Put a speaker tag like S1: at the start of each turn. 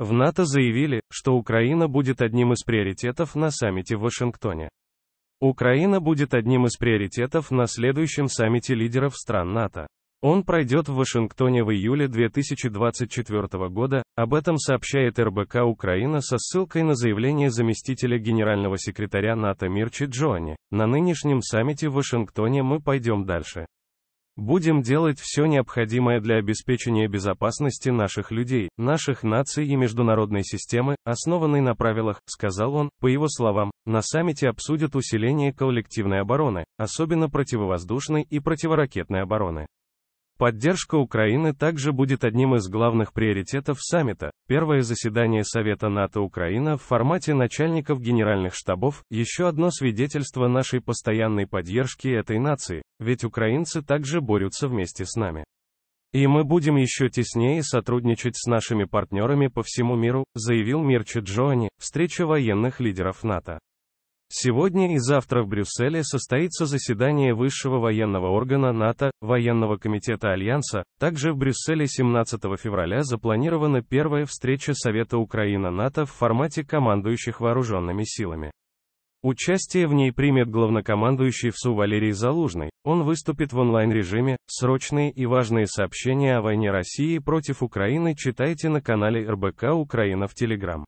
S1: В НАТО заявили, что Украина будет одним из приоритетов на саммите в Вашингтоне. Украина будет одним из приоритетов на следующем саммите лидеров стран НАТО. Он пройдет в Вашингтоне в июле 2024 года, об этом сообщает РБК Украина со ссылкой на заявление заместителя генерального секретаря НАТО Мирчи Джони. На нынешнем саммите в Вашингтоне мы пойдем дальше. Будем делать все необходимое для обеспечения безопасности наших людей, наших наций и международной системы, основанной на правилах, сказал он, по его словам, на саммите обсудят усиление коллективной обороны, особенно противовоздушной и противоракетной обороны. Поддержка Украины также будет одним из главных приоритетов саммита. Первое заседание Совета НАТО-Украина в формате начальников генеральных штабов – еще одно свидетельство нашей постоянной поддержки этой нации, ведь украинцы также борются вместе с нами. И мы будем еще теснее сотрудничать с нашими партнерами по всему миру, заявил Мирчи Джоани, встреча военных лидеров НАТО. Сегодня и завтра в Брюсселе состоится заседание высшего военного органа НАТО, военного комитета Альянса. Также в Брюсселе 17 февраля запланирована первая встреча Совета Украина-НАТО в формате командующих вооруженными силами. Участие в ней примет главнокомандующий ВСУ Валерий Залужный. Он выступит в онлайн-режиме. Срочные и важные сообщения о войне России против Украины читайте на канале РБК Украина в Телеграм.